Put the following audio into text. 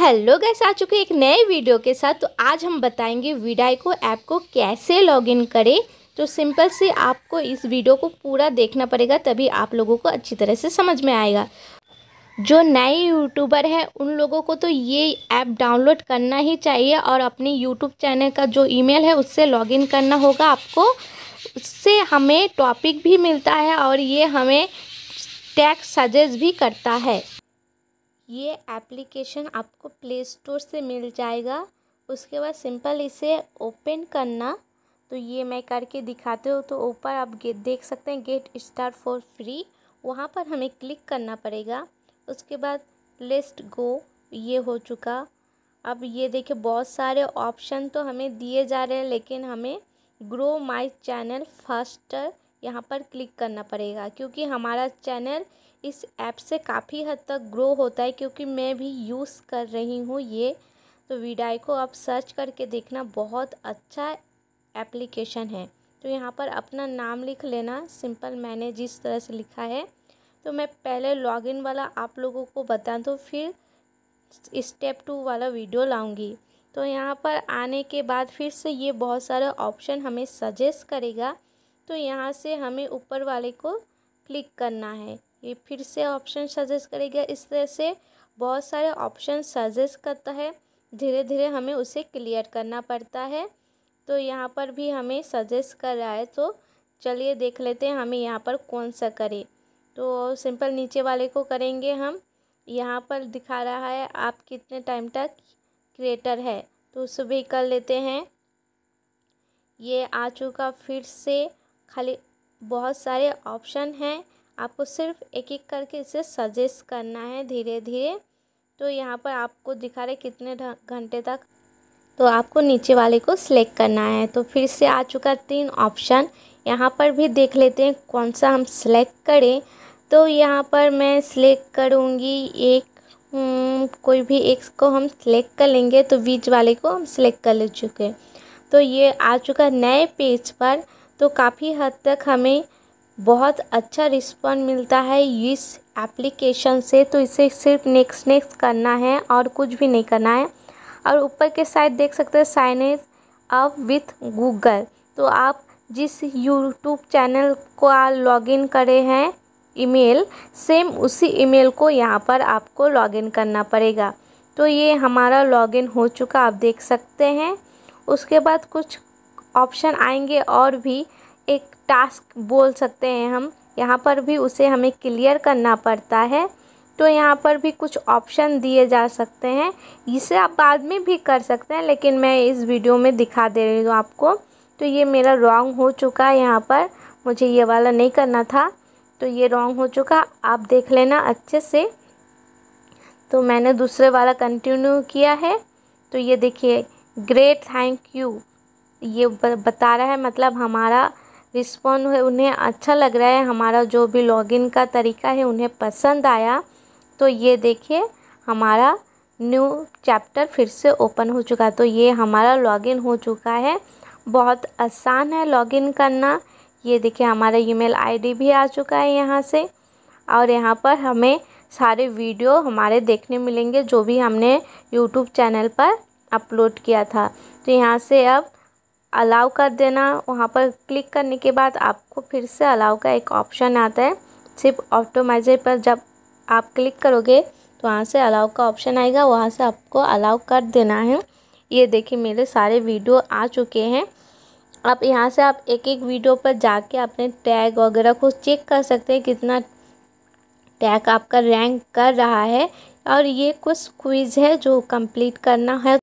hello guys आ चुके एक नए वीडियो के साथ तो आज हम बताएंगे विडाई को ऐप को कैसे लॉगिन करें तो सिंपल से आपको इस वीडियो को पूरा देखना पड़ेगा तभी आप लोगों को अच्छी तरह से समझ में आएगा जो नए यूट्यूबर हैं उन लोगों को तो ये ऐप डाउनलोड करना ही चाहिए और अपने यूट्यूब चैनल का जो ई है उससे लॉगिन करना होगा आपको उससे हमें टॉपिक भी मिलता है और ये हमें टैक्स सजेस्ट भी करता है ये एप्लीकेशन आपको प्ले स्टोर से मिल जाएगा उसके बाद सिंपल इसे ओपन करना तो ये मैं करके दिखाते हो तो ऊपर आप गेट देख सकते हैं गेट स्टार फॉर फ्री वहाँ पर हमें क्लिक करना पड़ेगा उसके बाद लिस्ट गो ये हो चुका अब ये देखिए बहुत सारे ऑप्शन तो हमें दिए जा रहे हैं लेकिन हमें ग्रो माई चैनल फास्टर यहाँ पर क्लिक करना पड़ेगा क्योंकि हमारा चैनल इस ऐप से काफ़ी हद तक ग्रो होता है क्योंकि मैं भी यूज़ कर रही हूँ ये तो वीडाई को आप सर्च करके देखना बहुत अच्छा एप्लीकेशन है तो यहाँ पर अपना नाम लिख लेना सिंपल मैंने जिस तरह से लिखा है तो मैं पहले लॉगिन वाला आप लोगों को बता दूँ फिर स्टेप टू वाला वीडियो लाऊंगी तो यहाँ पर आने के बाद फिर से ये बहुत सारे ऑप्शन हमें सजेस्ट करेगा तो यहाँ से हमें ऊपर वाले को क्लिक करना है ये फिर से ऑप्शन सजेस्ट करेगा इस तरह से बहुत सारे ऑप्शन सजेस्ट करता है धीरे धीरे हमें उसे क्लियर करना पड़ता है तो यहाँ पर भी हमें सजेस्ट कर रहा है तो चलिए देख लेते हैं हमें यहाँ पर कौन सा करें तो सिंपल नीचे वाले को करेंगे हम यहाँ पर दिखा रहा है आप कितने टाइम तक क्रिएटर है तो उसे भी कर लेते हैं ये आ चुका फिर से खाली बहुत सारे ऑप्शन हैं आपको सिर्फ एक एक करके इसे सजेस्ट करना है धीरे धीरे तो यहाँ पर आपको दिखा रहे कितने घंटे तक तो आपको नीचे वाले को सिलेक्ट करना है तो फिर से आ चुका तीन ऑप्शन यहाँ पर भी देख लेते हैं कौन सा हम सिलेक्ट करें तो यहाँ पर मैं सिलेक्ट करूँगी एक हम्म, कोई भी एक को हम सिलेक्ट कर लेंगे तो बीच वाले को हम सिलेक्ट कर ले चुके तो ये आ चुका नए पेज पर तो काफ़ी हद तक हमें बहुत अच्छा रिस्पॉन्स मिलता है इस एप्लीकेशन से तो इसे सिर्फ नेक्स्ट नेक्स्ट करना है और कुछ भी नहीं करना है और ऊपर के साइड देख सकते हैं sign is up with Google तो आप जिस यूट्यूब चैनल को आप लॉगिन करे हैं ईमेल सेम उसी ईमेल को यहाँ पर आपको लॉगिन करना पड़ेगा तो ये हमारा लॉगिन हो चुका आप देख सकते हैं उसके बाद कुछ ऑप्शन आएंगे और भी एक टास्क बोल सकते हैं हम यहाँ पर भी उसे हमें क्लियर करना पड़ता है तो यहाँ पर भी कुछ ऑप्शन दिए जा सकते हैं इसे आप बाद में भी कर सकते हैं लेकिन मैं इस वीडियो में दिखा दे रही हूँ आपको तो ये मेरा रॉन्ग हो चुका है यहाँ पर मुझे ये वाला नहीं करना था तो ये रॉन्ग हो चुका आप देख लेना अच्छे से तो मैंने दूसरे वाला कंटिन्यू किया है तो ये देखिए ग्रेट थैंक यू ये बता रहा है मतलब हमारा रिस्पॉन्ड हुए उन्हें अच्छा लग रहा है हमारा जो भी लॉगिन का तरीका है उन्हें पसंद आया तो ये देखिए हमारा न्यू चैप्टर फिर से ओपन हो चुका तो ये हमारा लॉगिन हो चुका है बहुत आसान है लॉगिन करना ये देखिए हमारा ईमेल आईडी भी आ चुका है यहाँ से और यहाँ पर हमें सारे वीडियो हमारे देखने मिलेंगे जो भी हमने यूट्यूब चैनल पर अपलोड किया था तो यहाँ से अब अलाउ कर देना वहाँ पर क्लिक करने के बाद आपको फिर से अलाउ का एक ऑप्शन आता है सिर्फ ऑटोमाइजर पर जब आप क्लिक करोगे तो वहाँ से अलाउ का ऑप्शन आएगा वहाँ से आपको अलाउ कर देना है ये देखिए मेरे सारे वीडियो आ चुके हैं आप यहाँ से आप एक एक वीडियो पर जाके अपने टैग वगैरह को चेक कर सकते हैं कितना टैग आपका रैंक कर रहा है और ये कुछ क्विज़ है जो कंप्लीट करना है